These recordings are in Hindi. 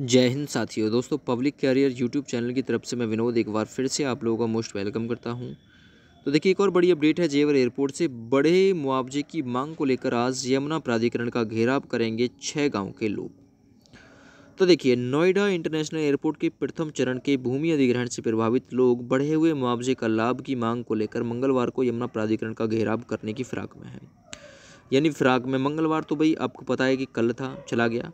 जय हिंद साथियों दोस्तों पब्लिक कैरियर यूट्यूब चैनल की तरफ से मैं विनोद एक बार फिर से आप लोगों का मोस्ट वेलकम करता हूं तो देखिए एक और बड़ी अपडेट है जेवर एयरपोर्ट से बड़े मुआवजे की मांग को लेकर आज यमुना प्राधिकरण का घेराव करेंगे छः गाँव के लोग तो देखिए नोएडा इंटरनेशनल एयरपोर्ट के प्रथम चरण के भूमि अधिग्रहण से प्रभावित लोग बढ़े हुए मुआवजे का लाभ की मांग को लेकर मंगलवार को यमुना प्राधिकरण का घेराव करने की फिराक में है यानी फिराक में मंगलवार तो भाई आपको पता है कि कल था चला गया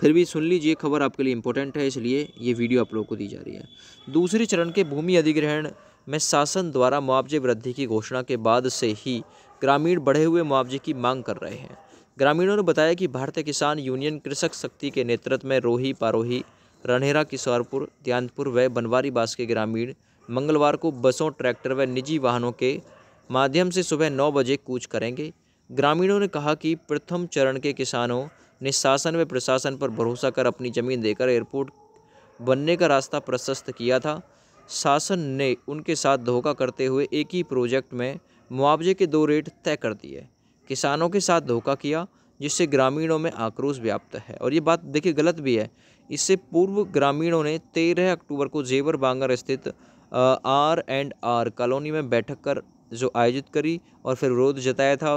फिर भी सुन लीजिए खबर आपके लिए इम्पोर्टेंट है इसलिए ये वीडियो आप लोगों को दी जा रही है दूसरे चरण के भूमि अधिग्रहण में शासन द्वारा मुआवजे वृद्धि की घोषणा के बाद से ही ग्रामीण बढ़े हुए मुआवजे की मांग कर रहे हैं ग्रामीणों ने बताया कि भारतीय किसान यूनियन कृषक शक्ति के नेतृत्व में रोही पारोही रनहेरा किशोरपुर ध्यानपुर व बनवारी बास के ग्रामीण मंगलवार को बसों ट्रैक्टर व निजी वाहनों के माध्यम से सुबह नौ बजे कूच करेंगे ग्रामीणों ने कहा कि प्रथम चरण के किसानों ने शासन व प्रशासन पर भरोसा कर अपनी ज़मीन देकर एयरपोर्ट बनने का रास्ता प्रशस्त किया था शासन ने उनके साथ धोखा करते हुए एक ही प्रोजेक्ट में मुआवजे के दो रेट तय कर दिए किसानों के साथ धोखा किया जिससे ग्रामीणों में आक्रोश व्याप्त है और ये बात देखिए गलत भी है इससे पूर्व ग्रामीणों ने तेरह अक्टूबर को जेवर बांगर स्थित आर एंड आर कॉलोनी में बैठक कर जो आयोजित करी और फिर विरोध जताया था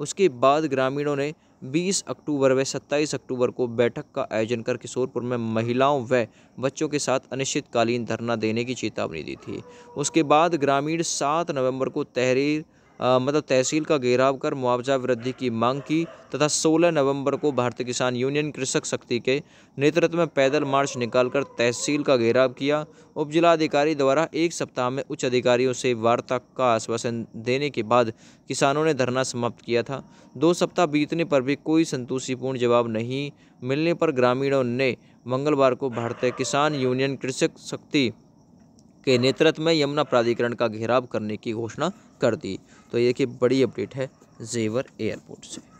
उसके बाद ग्रामीणों ने 20 अक्टूबर व 27 अक्टूबर को बैठक का आयोजन कर किशोरपुर में महिलाओं व बच्चों के साथ अनिश्चितकालीन धरना देने की चेतावनी दी थी उसके बाद ग्रामीण 7 नवंबर को तहरीर मतलब तहसील का घेराव कर मुआवजा वृद्धि की मांग की तथा 16 नवंबर को भारतीय किसान यूनियन कृषक शक्ति के नेतृत्व में पैदल मार्च निकालकर तहसील का घेराव किया उप जिलाधिकारी द्वारा एक सप्ताह में उच्च अधिकारियों से वार्ता का आश्वासन देने के बाद किसानों ने धरना समाप्त किया था दो सप्ताह बीतने पर भी कोई संतुष्टिपूर्ण जवाब नहीं मिलने पर ग्रामीणों ने मंगलवार को भारतीय किसान यूनियन कृषक शक्ति के नेतृत्व में यमुना प्राधिकरण का घेराव करने की घोषणा कर दी तो ये कि बड़ी अपडेट है जेवर एयरपोर्ट से